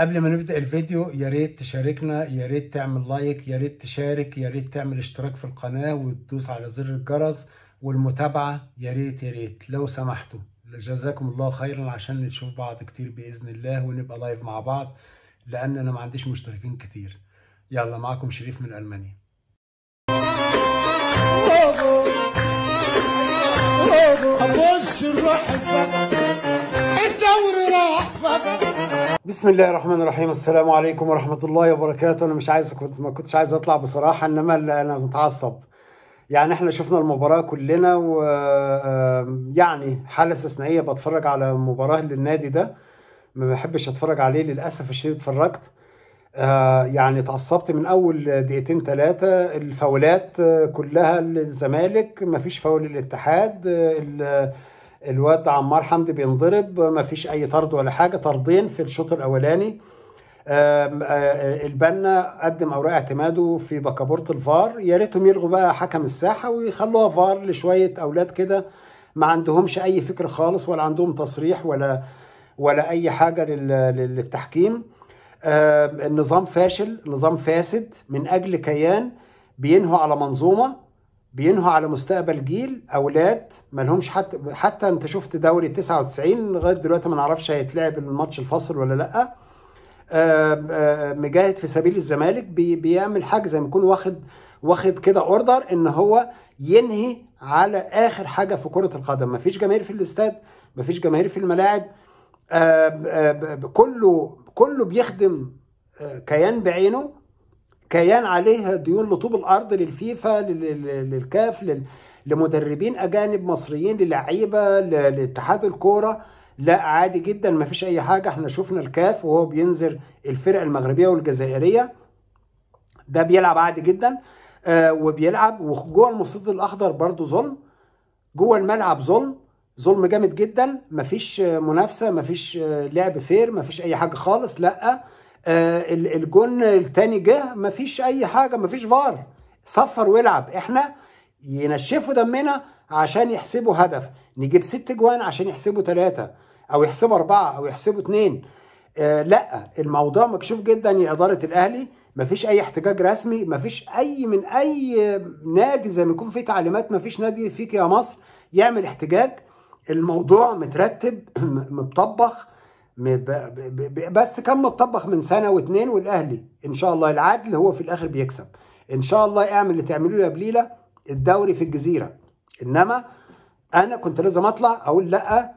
قبل ما نبدا الفيديو يا ريت تشاركنا يا ريت تعمل لايك يا ريت تشارك يا ريت تعمل اشتراك في القناه وتدوس على زر الجرس والمتابعه يا ريت يا ريت لو سمحتوا جزاكم الله خيرا عشان نشوف بعض كتير باذن الله ونبقى لايف مع بعض لان انا ما عنديش مشتركين كتير يلا معاكم شريف من المانيا ابوس الروح فقط بسم الله الرحمن الرحيم السلام عليكم ورحمة الله وبركاته أنا مش عايز كنت ما كنتش عايز أطلع بصراحة إنما أنا متعصب يعني إحنا شفنا المباراة كلنا و يعني حالة استثنائية بتفرج على مباراة للنادي ده ما بحبش أتفرج عليه للأسف الشديد اتفرجت آه، يعني اتعصبت من أول دقيقتين ثلاثة الفاولات آه، كلها للزمالك مفيش فاول للاتحاد آه، الواد عمار حمدي بينضرب ما فيش اي طرد ولا حاجه طردين في الشوط الاولاني البنا قدم اوراق اعتماده في بكابورت الفار يا ريتهم يلغوا بقى حكم الساحه ويخلوها فار لشويه اولاد كده ما عندهمش اي فكر خالص ولا عندهم تصريح ولا ولا اي حاجه للتحكيم النظام فاشل نظام فاسد من اجل كيان بينهوا على منظومه بينهوا على مستقبل جيل اولاد مالهمش حتى حتى انت شفت دوري 99 لغايه دلوقتي ما نعرفش هيتلعب الماتش الفاصل ولا لا آه، آه، مجاهد في سبيل الزمالك بيعمل حاجه زي ما يكون واخد واخد كده اوردر ان هو ينهي على اخر حاجه في كره القدم مفيش جماهير في الاستاد مفيش جماهير في الملاعب آه، كله كله بيخدم كيان بعينه كيان عليه ديون لطوب الارض للفيفا للكاف لمدربين اجانب مصريين للعيبه لاتحاد الكوره لا عادي جدا ما فيش اي حاجه احنا شفنا الكاف وهو بينزل الفرق المغربيه والجزائريه ده بيلعب عادي جدا آه وبيلعب وجوه المصيد الاخضر برضو ظلم جوه الملعب ظلم ظلم جامد جدا مفيش منافسه مفيش آه، لعب فير مفيش اي حاجه خالص لا آه، الجون التاني جه مفيش اي حاجه مفيش فار صفر والعب احنا ينشفوا دمنا عشان يحسبوا هدف نجيب ست جوان عشان يحسبوا ثلاثه او يحسبوا اربعه او يحسبوا اثنين آه لا الموضوع مكشوف جدا يا اداره الاهلي مفيش اي احتجاج رسمي مفيش اي من اي نادي زي ما يكون في تعليمات مفيش نادي فيك يا مصر يعمل احتجاج الموضوع مترتب مطبخ بس كان متطبخ من سنه واتنين والاهلي ان شاء الله العدل هو في الاخر بيكسب ان شاء الله اعمل اللي تعملوه يا بليله الدوري في الجزيره انما انا كنت لازم اطلع اقول لا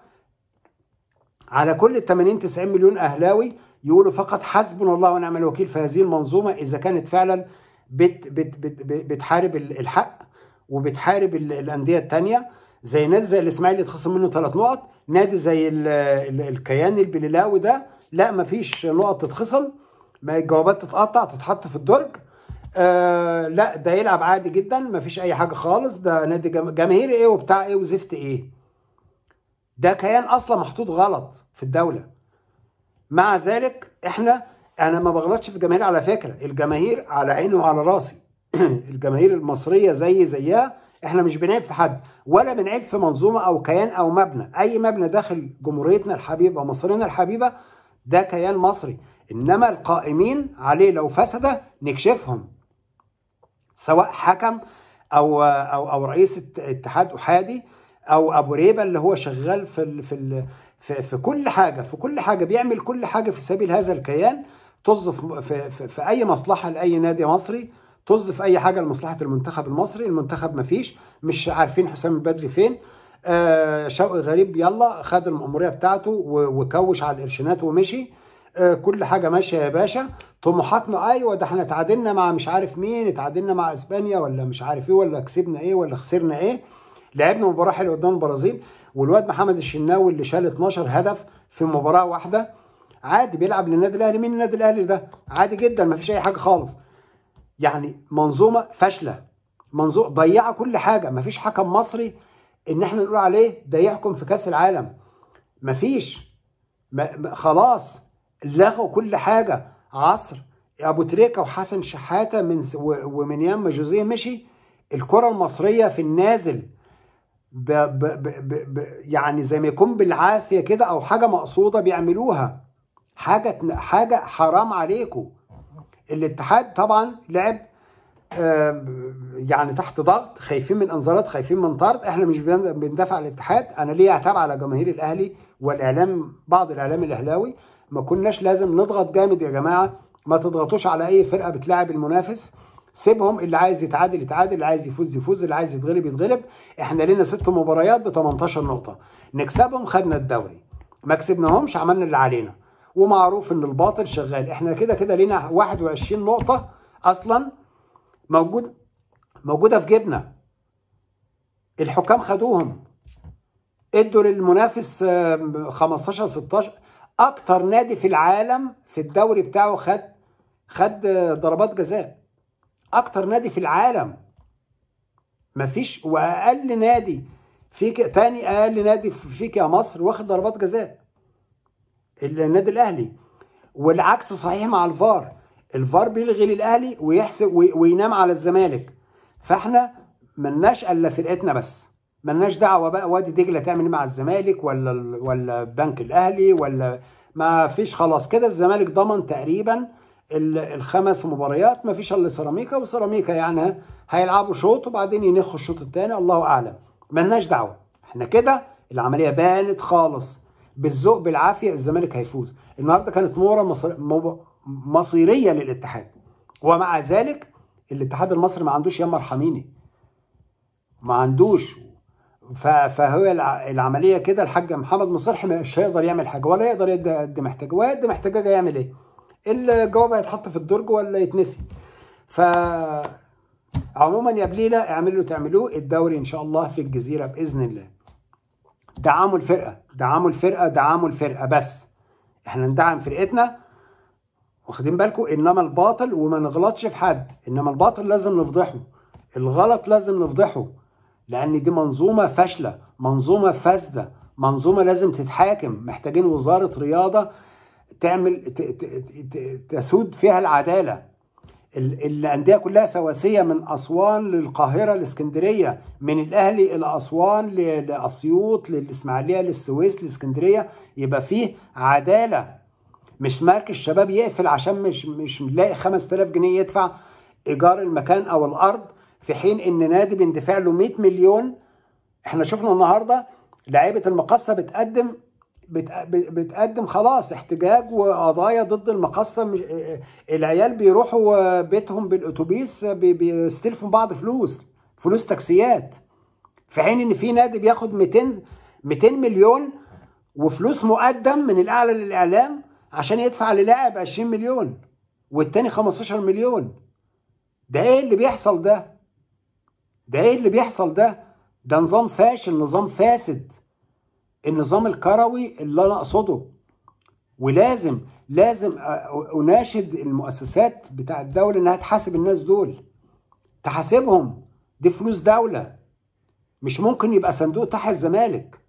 على كل ال 80 90 مليون اهلاوي يقولوا فقط حسبنا الله ونعم الوكيل في هذه المنظومه اذا كانت فعلا بت بت بت بتحارب الحق وبتحارب الانديه الثانيه زي نادي زي الاسماعيلي اتخصم منه ثلاث نقط نادي زي الكيان البليلاوي ده لا مفيش نقط تتخصم ما الجوابات تتقطع تتحط في الدرج آه لا ده يلعب عادي جدا مفيش اي حاجه خالص ده نادي جماهير ايه وبتاع ايه وزفت ايه ده كيان اصلا محطوط غلط في الدوله مع ذلك احنا انا ما بغلطش في الجماهير على فكره الجماهير على عيني وعلى راسي الجماهير المصريه زي زيها احنا مش بنعيب في حد ولا بنعيب في منظومه او كيان او مبنى اي مبنى داخل جمهوريتنا الحبيبه مصرنا الحبيبه ده كيان مصري انما القائمين عليه لو فسد نكشفهم سواء حكم او او او رئيس اتحاد احادي او ابو ريبه اللي هو شغال في الـ في الـ في, في كل حاجه في كل حاجه بيعمل كل حاجه في سبيل هذا الكيان تظف في, في, في اي مصلحه لاي نادي مصري طز في اي حاجه لمصلحه المنتخب المصري المنتخب مفيش مش عارفين حسام البدري فين آه شوقي غريب يلا خد المأمورية بتاعته وكوش على القرشينات ومشي آه كل حاجة ماشية يا باشا طموحاتنا ايوه ده احنا اتعادلنا مع مش عارف مين اتعادلنا مع اسبانيا ولا مش عارف ايه ولا كسبنا ايه ولا خسرنا ايه لعبنا مباراة حلوة قدام البرازيل والواد محمد الشناوي اللي شال 12 هدف في مباراة واحدة عادي بيلعب للنادي الاهلي مين النادي الاهلي ده عادي جدا مفيش اي حاجة خالص يعني منظومه فاشله منظومه ضيع كل حاجه مفيش حكم مصري ان احنا نقول عليه ده يحكم في كاس العالم مفيش ما خلاص لغوا كل حاجه عصر ابو تريكه وحسن شحاته من ومن يام جوزيه مشي الكره المصريه في النازل ب ب ب ب ب يعني زي ما يكون بالعافيه كده او حاجه مقصوده بيعملوها حاجه حاجه حرام عليكم الاتحاد طبعا لعب يعني تحت ضغط خايفين من انذارات خايفين من طرد احنا مش بندافع على الاتحاد انا ليه اعتاب على جماهير الاهلي والاعلام بعض الاعلام الاهلاوي ما كناش لازم نضغط جامد يا جماعه ما تضغطوش على اي فرقه بتلاعب المنافس سيبهم اللي عايز يتعادل يتعادل اللي عايز يفوز يفوز اللي عايز يتغلب يتغلب احنا لنا ست مباريات ب 18 نقطه نكسبهم خدنا الدوري ما كسبناهمش عملنا اللي علينا ومعروف ان الباطل شغال احنا كده كده لينا 21 نقطه اصلا موجود موجوده في جيبنا الحكام خدوهم ادوا للمنافس 15 آه، 16 اكتر نادي في العالم في الدوري بتاعه خد خد آه، ضربات جزاء اكتر نادي في العالم مفيش واقل نادي فيك تاني اقل نادي فيك يا مصر واخد ضربات جزاء النادي الاهلي والعكس صحيح مع الفار الفار بيلغي للاهلي ويحسب وينام على الزمالك فاحنا ملناش الا فرقتنا بس ملناش دعوه بقى وادي دجله تعمل إيه مع الزمالك ولا ولا بنك الاهلي ولا ما فيش خلاص كده الزمالك ضمن تقريبا الخمس مباريات ما فيش الا سيراميكا وسيراميكا يعني هيلعبوا شوط وبعدين ينخوا الشوط الثاني الله اعلم ملناش دعوه احنا كده العمليه بانت خالص بالذوق بالعافيه الزمالك هيفوز النهارده كانت مباراه مصيريه للاتحاد ومع ذلك الاتحاد المصري ما عندوش ياما ارحميني ما عندوش فهو العمليه كده الحاج محمد مصرح مش هيقدر يعمل حاجه ولا يقدر يقد محتاجه ولا يقد محتاجه يعمل ايه الجواب هيتحط في الدرج ولا يتنسي ف عموما يا بليله اعملوا تعملوه الدوري ان شاء الله في الجزيره باذن الله دعموا الفرقه دعموا الفرقه دعموا الفرقه بس احنا ندعم فرقتنا واخدين بالكم انما الباطل وما نغلطش في حد انما الباطل لازم نفضحه الغلط لازم نفضحه لان دي منظومه فاشله منظومه فاسده منظومه لازم تتحاكم محتاجين وزاره رياضه تعمل تسود فيها العداله الانديه كلها سواسيه من اسوان للقاهره الاسكندريه من الاهلي الى اسوان لاسيوط للاسماعيليه للسويس لاسكندريه يبقى فيه عداله مش مركز شباب يقفل عشان مش مش لاقي 5000 جنيه يدفع ايجار المكان او الارض في حين ان نادي بيندفع له 100 مليون احنا شفنا النهارده لعيبه المقصه بتقدم بتقدم خلاص احتجاج وقضايا ضد المقصه العيال بيروحوا بيتهم بالاتوبيس بيستلفوا بعض فلوس فلوس تاكسيات في حين ان في نادي بياخد 200 200 مليون وفلوس مقدم من الاعلى للاعلام عشان يدفع للاعب 20 مليون والتاني 15 مليون ده ايه اللي بيحصل ده ده ايه اللي بيحصل ده ده نظام فاشل نظام فاسد النظام الكروي اللي انا اقصده ولازم لازم اناشد المؤسسات بتاع الدوله انها تحاسب الناس دول تحاسبهم دي فلوس دوله مش ممكن يبقى صندوق تحت الزمالك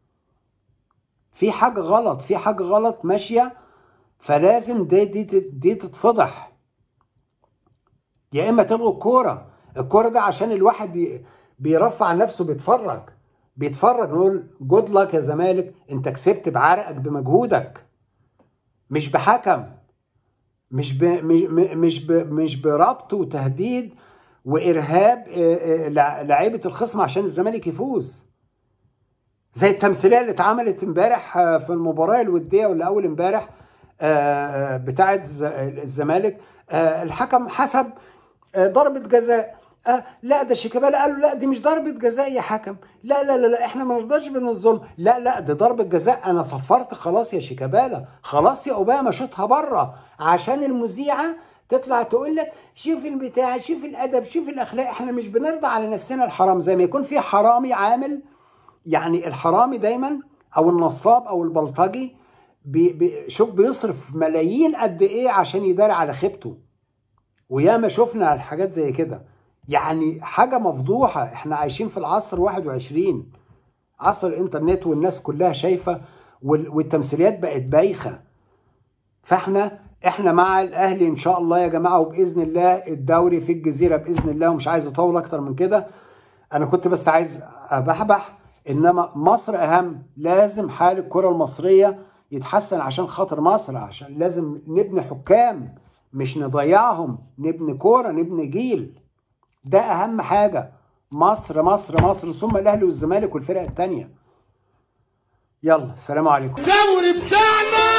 في حاجه غلط في حاجه غلط ماشيه فلازم دي دي دي تتفضح يا اما تلغوا الكوره الكوره ده عشان الواحد بيرفع نفسه بيتفرج بيتفرج يقول جود لك يا زمالك انت كسبت بعرقك بمجهودك مش بحكم مش ب... مش ب... مش بربط وتهديد وارهاب لعيبه الخصم عشان الزمالك يفوز زي التمثيليه اللي اتعملت امبارح في المباراه الوديه ولا اول امبارح بتاعه الزمالك الحكم حسب ضربه جزاء آه لا ده شيكابالا قالوا لا دي مش ضربة جزاء يا حكم لا لا لا, لا احنا ما نرضاش من الظلم لا لا دي ضربة جزاء انا صفرت خلاص يا شيكابالا خلاص يا اوباما شوطها بره عشان المذيعة تطلع تقول لك شوف البتاع شوف الادب شوف الاخلاق احنا مش بنرضى على نفسنا الحرام زي ما يكون في حرامي عامل يعني الحرامي دايما او النصاب او البلطجي بي بي شوف بيصرف ملايين قد ايه عشان يداري على خيبته وياما شفنا الحاجات زي كده يعني حاجة مفضوحة احنا عايشين في العصر 21 عصر الانترنت والناس كلها شايفة والتمثيليات بقت بايخة فاحنا احنا مع الاهلي ان شاء الله يا جماعة وباذن الله الدوري في الجزيرة باذن الله ومش عايز اطول اكتر من كده انا كنت بس عايز ابحبح انما مصر اهم لازم حال الكرة المصرية يتحسن عشان خاطر مصر عشان لازم نبني حكام مش نضيعهم نبني كوره نبني جيل ده اهم حاجه مصر مصر مصر ثم الاهلي والزمالك والفرق الثانيه يلا سلام عليكم بتاعنا